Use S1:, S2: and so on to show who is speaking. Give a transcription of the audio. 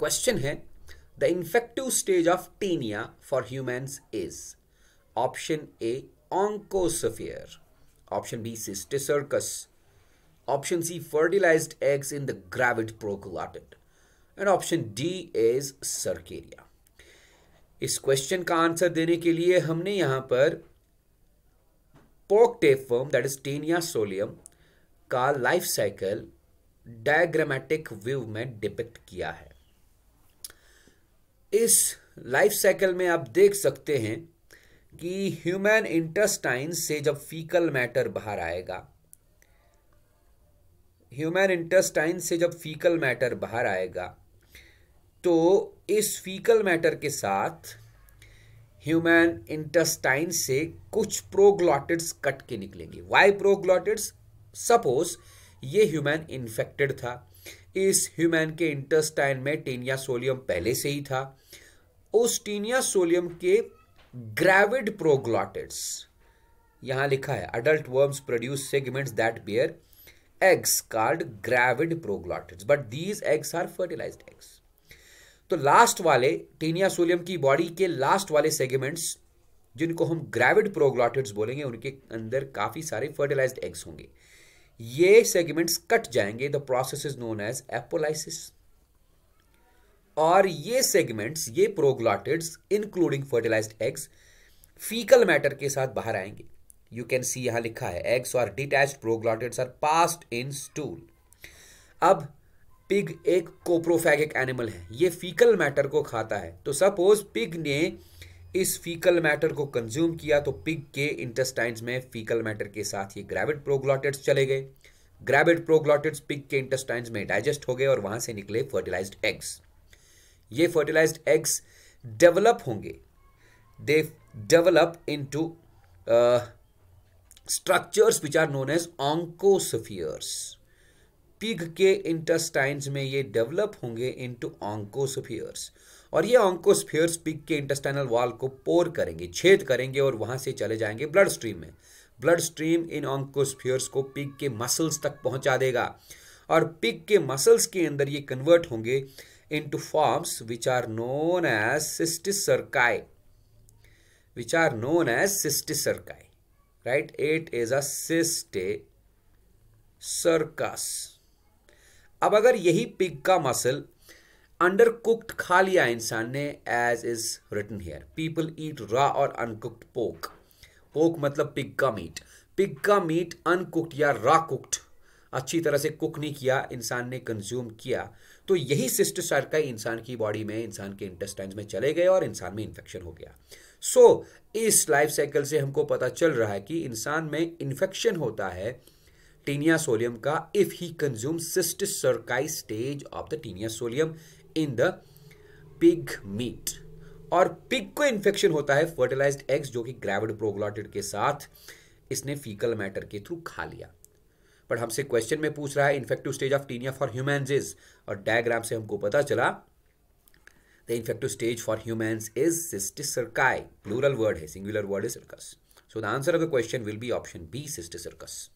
S1: question है the infective stage of Taenia for human is option A oncosphere option B cysticercus option C fertilized eggs in the gravid proglotid and option D is cercaria इस question का answer देने के लिए हमने यहां पर pork tapeworm that is Taenia solium का life cycle diagrammatic view में डिपेक्ट किया है इस लाइफ साइकिल में आप देख सकते हैं कि ह्यूमन इंटेस्टाइन से जब फीकल मैटर बाहर आएगा ह्यूमन इंटेस्टाइन से जब फीकल मैटर बाहर आएगा तो इस फीकल मैटर के साथ ह्यूमन इंटेस्टाइन से कुछ प्रोग्लॉटिड्स कट के निकलेंगे वाई प्रोग्लॉटिड्स सपोज ये ह्यूमन इन्फेक्टेड था इस ह्यूमैन के इंटेस्टाइन में टीनिया सोलियम पहले से ही था उस टीनिया सोलियम के ग्रेविड प्रोग्लॉटिड्स यहां लिखा है adult worms produce segments that bear eggs called gravid proglottids but these eggs are fertilized eggs तो लास्ट वाले टीनिया सोलियम की बॉडी के लास्ट वाले सेगमेंट्स जिनको हम ग्रेविड प्रोग्लॉटिड्स बोलेंगे उनके अंदर काफी सारे फर्टिलाइज्ड एग्स होंगे ये सेगमेंट्स कट जाएंगे the process is known as apolysis और ये सेगमेंट्स ये proglottids including fertilized eggs faecal matter के साथ बाहर आएंगे यू कैन सी यहां लिखा है एग्स और detach proglottids are passed in stool अब पिग एक कोप्रोफेगिक एनिमल है ये फीकल मैटर को खाता है तो सपोज पिग ने इस फीकल मैटर को कंज्यूम किया तो पिग के इंटेस्टाइन्स में फीकल मैटर के साथ ये ग्रेविड प्रोग्लॉटेड्स चले गए ग्रेविड प्रोग्लॉटेड्स पिग के इंटेस्टाइन्स में डाइजेस्ट हो गए और वहां से निकले फर्टिलाइज एग्स ये फर्टिलाइज एग्स डेवलप होंगे they develop to structures which are known as oncospheres pig के इंटेस्टाइन्स में ये डेवलप होंगे टू ऑंकोसफियर्स और ये ऑंकोस्फियर्स पिग के इंटेस्टाइनल वाल को पोर करेंगे छेद करेंगे और वहाँ से चले जाएंगे ब्लड स्ट्रीम में ब्लड स्ट्रीम इन ऑंकोस्फियर्स को पिग के मसल्स तक पहुँचा देगा और पिग के मसल्स के अंदर ये कन्वर्ट होंगे to forms which are known as cysticerci which are known as cysts right it is cysticercus अब अगर यही पिग का मसल अंडर कुक्ड खा लिया इंसान ने as is written here people eat raw और अनकुक्ड पोक पोक मतलब पिग का मीट पिग का मीट अनकुक्ड या रॉ कुक्ड अच्छी तरह से कुक नहीं किया इंसान ने कंज्यूम किया तो यही सिस्ट सरकाई इंसान की बॉडी में इंसान के इंटेस्टाइन में चले गए और इंसान में इन्फेक्शन हो गया सो so, इस लाइफ साइकिल से हमको पता चल रहा है कि इंसान में इन्फेक्शन होता है टीनिया सोलियम का if he consume cysticerci stage of the Taenia solium in the pig meat और पिग को इन्फेक्शन होता है फर्टिलाइज्ड एग्स जो कि ग्रेविड प्रोग्लॉटिड के साथ इसने फीकल मैटर के थ्रू खा लिया पर हमसे क्वेश्चन में पूछ रहा है infective stage of Taenia for human is और डायग्राम से हमको पता चला the infective stage for human is cysticerci plural word है singular word is circus so the answer of the question will be option B सिस्टिसरकस